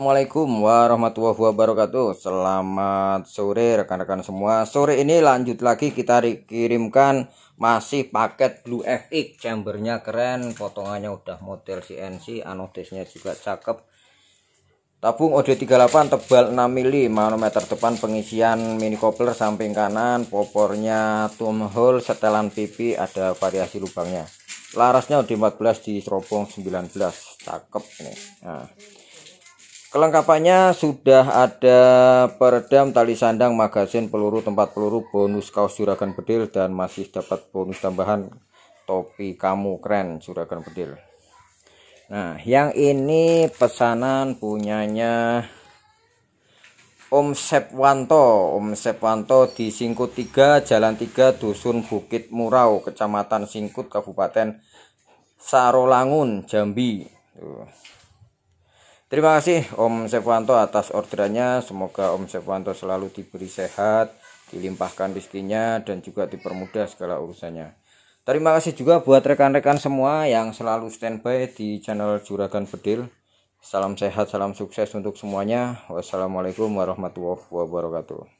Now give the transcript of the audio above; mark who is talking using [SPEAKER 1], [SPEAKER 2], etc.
[SPEAKER 1] Assalamualaikum warahmatullahi wabarakatuh Selamat sore rekan-rekan semua Sore ini lanjut lagi kita dikirimkan Masih paket Blue FX Chambernya keren Potongannya udah model CNC Anodesnya juga cakep Tabung OD38 tebal 6 mili Manometer depan pengisian mini coupler samping kanan Popornya hole setelan pipi Ada variasi lubangnya Larasnya OD14 di serobong 19 Cakep nih Nah Kelengkapannya sudah ada peredam, tali sandang, magasin, peluru, tempat peluru, bonus kaos juragan bedil dan masih dapat bonus tambahan topi kamu keren juragan bedil. Nah, yang ini pesanan punyanya Om Sepwanto, Om Sepwanto di Singkut 3, Jalan 3, Dusun Bukit Murau, Kecamatan Singkut, Kabupaten Sarolangun, Jambi. Terima kasih Om Sefwanto atas orderannya. Semoga Om Sefwanto selalu diberi sehat, dilimpahkan rezekinya dan juga dipermudah segala urusannya. Terima kasih juga buat rekan-rekan semua yang selalu standby di channel Juragan Bedil. Salam sehat, salam sukses untuk semuanya. Wassalamualaikum warahmatullahi wabarakatuh.